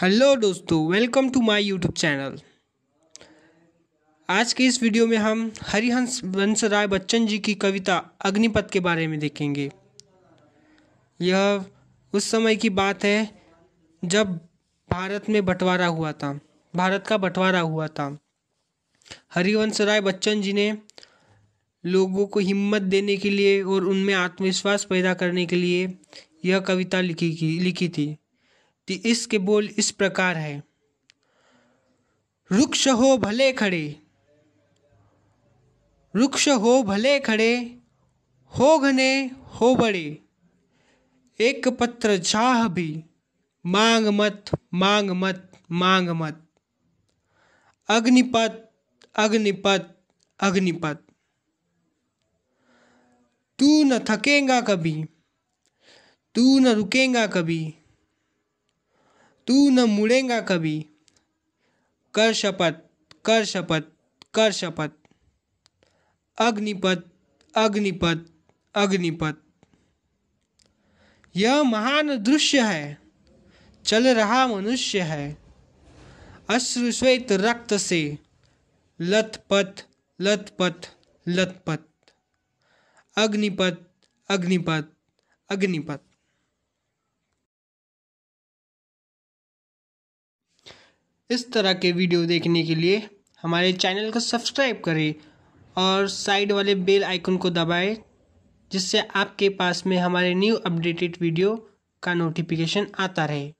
hello दोस्तों welcome to my YouTube channel आज के इस वीडियो में हम हरिहंस वंश राय बच्चन जी की कविता अग्निपथ के बारे में देखेंगे यह उस समय की बात है जब भारत में बंटवारा हुआ था भारत का बंटवारा हुआ था हरिवंश राय बच्चन जी ने लोगों को हिम्मत देने के लिए और उनमें आत्मविश्वास पैदा करने के लिए यह कविता लिखी की लिखी थी इसके बोल इस प्रकार है रुक्ष हो भले खड़े रुक्ष हो भले खड़े हो घने हो बड़े एक पत्र चाह भी मांग मत मांग मत मांग मत अग्निपथ अग्निपथ अग्निपथ तू न थकेगा कभी तू न रुकेगा कभी तू न मुड़ेगा कभी कर शपथ कर शपथ कर शपथ अग्निपथ अग्निपथ अग्निपथ यह महान दृश्य है चल रहा मनुष्य है अश्रु श्वेत रक्त से लथपथ लथपथ लथपथ अग्निपथ अग्निपथ अग्निपथ इस तरह के वीडियो देखने के लिए हमारे चैनल को सब्सक्राइब करें और साइड वाले बेल आइकन को दबाएं जिससे आपके पास में हमारे न्यू अपडेटेड वीडियो का नोटिफिकेशन आता रहे